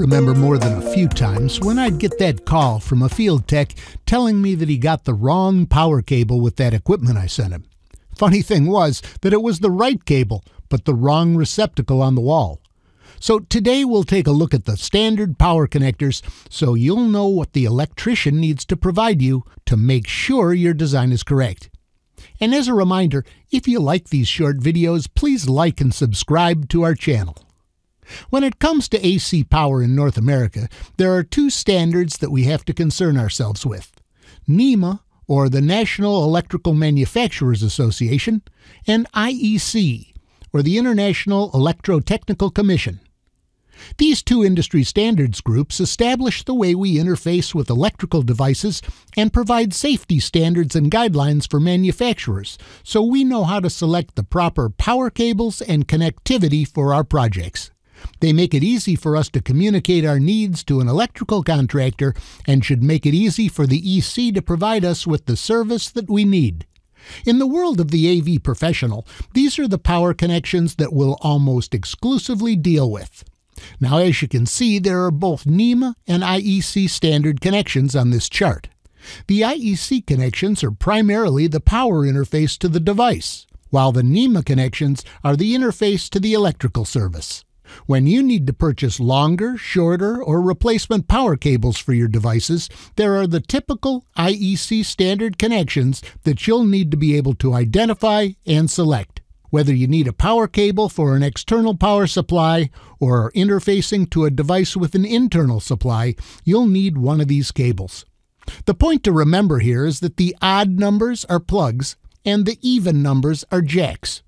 remember more than a few times when I'd get that call from a field tech telling me that he got the wrong power cable with that equipment I sent him. Funny thing was that it was the right cable, but the wrong receptacle on the wall. So today we'll take a look at the standard power connectors so you'll know what the electrician needs to provide you to make sure your design is correct. And as a reminder, if you like these short videos, please like and subscribe to our channel. When it comes to AC power in North America, there are two standards that we have to concern ourselves with NEMA, or the National Electrical Manufacturers Association, and IEC, or the International Electrotechnical Commission. These two industry standards groups establish the way we interface with electrical devices and provide safety standards and guidelines for manufacturers so we know how to select the proper power cables and connectivity for our projects. They make it easy for us to communicate our needs to an electrical contractor and should make it easy for the EC to provide us with the service that we need. In the world of the AV professional, these are the power connections that we'll almost exclusively deal with. Now, as you can see, there are both NEMA and IEC standard connections on this chart. The IEC connections are primarily the power interface to the device, while the NEMA connections are the interface to the electrical service. When you need to purchase longer, shorter, or replacement power cables for your devices, there are the typical IEC standard connections that you'll need to be able to identify and select. Whether you need a power cable for an external power supply or are interfacing to a device with an internal supply, you'll need one of these cables. The point to remember here is that the odd numbers are plugs and the even numbers are jacks.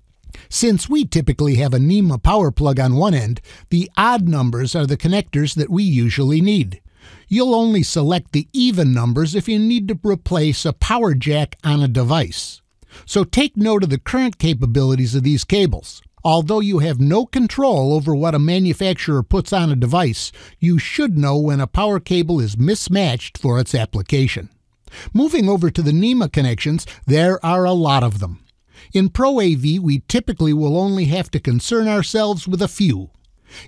Since we typically have a NEMA power plug on one end, the odd numbers are the connectors that we usually need. You'll only select the even numbers if you need to replace a power jack on a device. So take note of the current capabilities of these cables. Although you have no control over what a manufacturer puts on a device, you should know when a power cable is mismatched for its application. Moving over to the NEMA connections, there are a lot of them. In Pro AV, we typically will only have to concern ourselves with a few.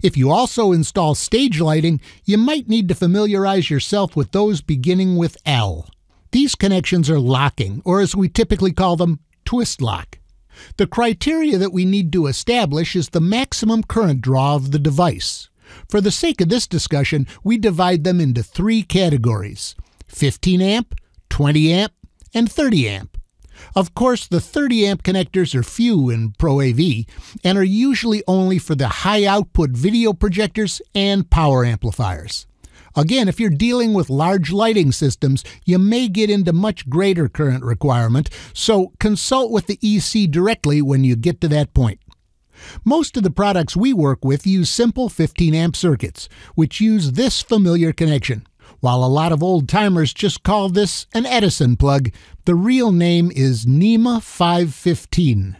If you also install stage lighting, you might need to familiarize yourself with those beginning with L. These connections are locking, or as we typically call them, twist lock. The criteria that we need to establish is the maximum current draw of the device. For the sake of this discussion, we divide them into three categories 15 amp, 20 amp, and 30 amp. Of course, the 30 amp connectors are few in Pro AV and are usually only for the high output video projectors and power amplifiers. Again, if you're dealing with large lighting systems, you may get into much greater current requirement, so consult with the EC directly when you get to that point. Most of the products we work with use simple 15 amp circuits, which use this familiar connection. While a lot of old timers just call this an Edison plug, the real name is NEMA 515.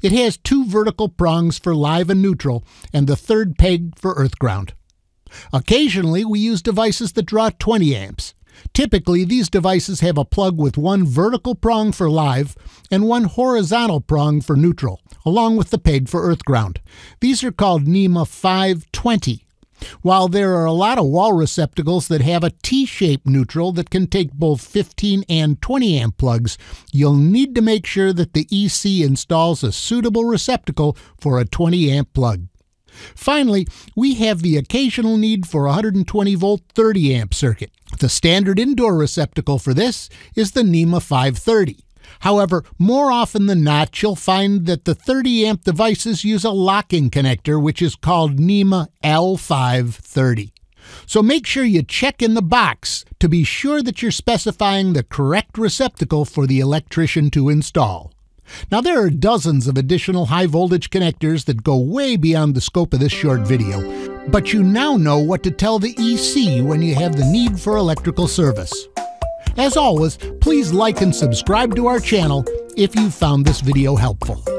It has two vertical prongs for live and neutral, and the third peg for earth ground. Occasionally, we use devices that draw 20 amps. Typically, these devices have a plug with one vertical prong for live and one horizontal prong for neutral, along with the peg for earth ground. These are called NEMA 520. While there are a lot of wall receptacles that have a T-shaped neutral that can take both 15 and 20 amp plugs, you'll need to make sure that the EC installs a suitable receptacle for a 20 amp plug. Finally, we have the occasional need for a 120 volt 30 amp circuit. The standard indoor receptacle for this is the NEMA 530. However, more often than not, you'll find that the 30 amp devices use a locking connector, which is called NEMA L530. So make sure you check in the box to be sure that you're specifying the correct receptacle for the electrician to install. Now, there are dozens of additional high voltage connectors that go way beyond the scope of this short video, but you now know what to tell the EC when you have the need for electrical service. As always, please like and subscribe to our channel if you found this video helpful.